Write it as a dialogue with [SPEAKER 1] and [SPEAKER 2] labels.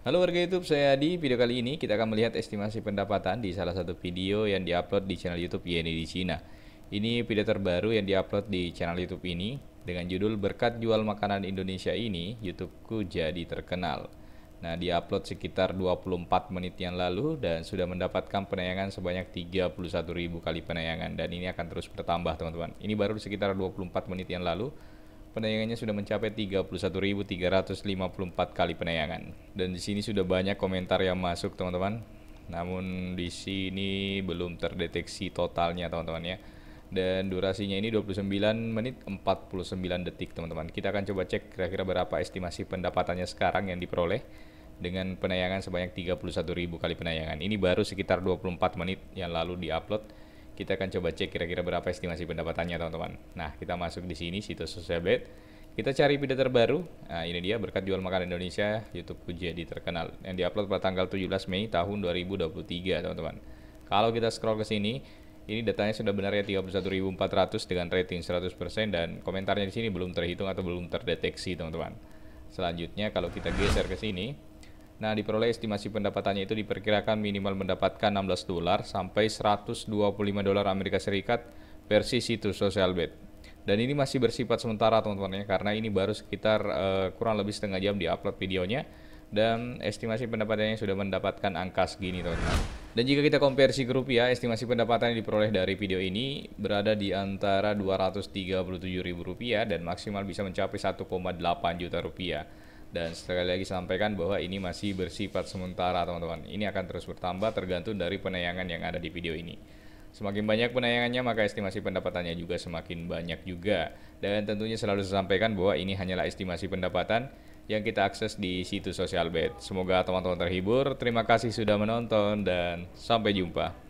[SPEAKER 1] Halo warga YouTube, saya Adi. Video kali ini kita akan melihat estimasi pendapatan di salah satu video yang diupload di channel YouTube Yeni di Cina. Ini video terbaru yang diupload di channel YouTube ini dengan judul Berkat Jual Makanan Indonesia ini, YouTubeku jadi terkenal. Nah, diupload sekitar 24 menit yang lalu dan sudah mendapatkan penayangan sebanyak 31.000 kali penayangan dan ini akan terus bertambah, teman-teman. Ini baru sekitar 24 menit yang lalu penayangannya sudah mencapai 31.354 kali penayangan. Dan di sini sudah banyak komentar yang masuk, teman-teman. Namun di sini belum terdeteksi totalnya, teman-teman ya. Dan durasinya ini 29 menit 49 detik, teman-teman. Kita akan coba cek kira-kira berapa estimasi pendapatannya sekarang yang diperoleh dengan penayangan sebanyak 31.000 kali penayangan. Ini baru sekitar 24 menit yang lalu diupload kita akan coba cek kira-kira berapa estimasi pendapatannya teman-teman. Nah, kita masuk di sini situs Blade. Kita cari video terbaru. Nah, ini dia berkat jual makanan Indonesia, YouTube ku jadi terkenal yang diupload pada tanggal 17 Mei tahun 2023, teman-teman. Kalau kita scroll ke sini, ini datanya sudah benar ya 31.400 dengan rating 100% dan komentarnya di sini belum terhitung atau belum terdeteksi, teman-teman. Selanjutnya kalau kita geser ke sini, Nah, diperoleh estimasi pendapatannya itu diperkirakan minimal mendapatkan 16 dolar sampai 125 dolar Amerika Serikat versi situs sosial bet Dan ini masih bersifat sementara teman-teman ya, karena ini baru sekitar uh, kurang lebih setengah jam di upload videonya dan estimasi pendapatannya sudah mendapatkan angka segini teman-teman. Dan jika kita konversi ke rupiah, estimasi pendapatan yang diperoleh dari video ini berada di antara rp rupiah dan maksimal bisa mencapai 1,8 juta rupiah dan sekali lagi sampaikan bahwa ini masih bersifat sementara teman-teman. Ini akan terus bertambah tergantung dari penayangan yang ada di video ini. Semakin banyak penayangannya maka estimasi pendapatannya juga semakin banyak juga. Dan tentunya selalu saya sampaikan bahwa ini hanyalah estimasi pendapatan yang kita akses di situs sosial bed. Semoga teman-teman terhibur. Terima kasih sudah menonton dan sampai jumpa.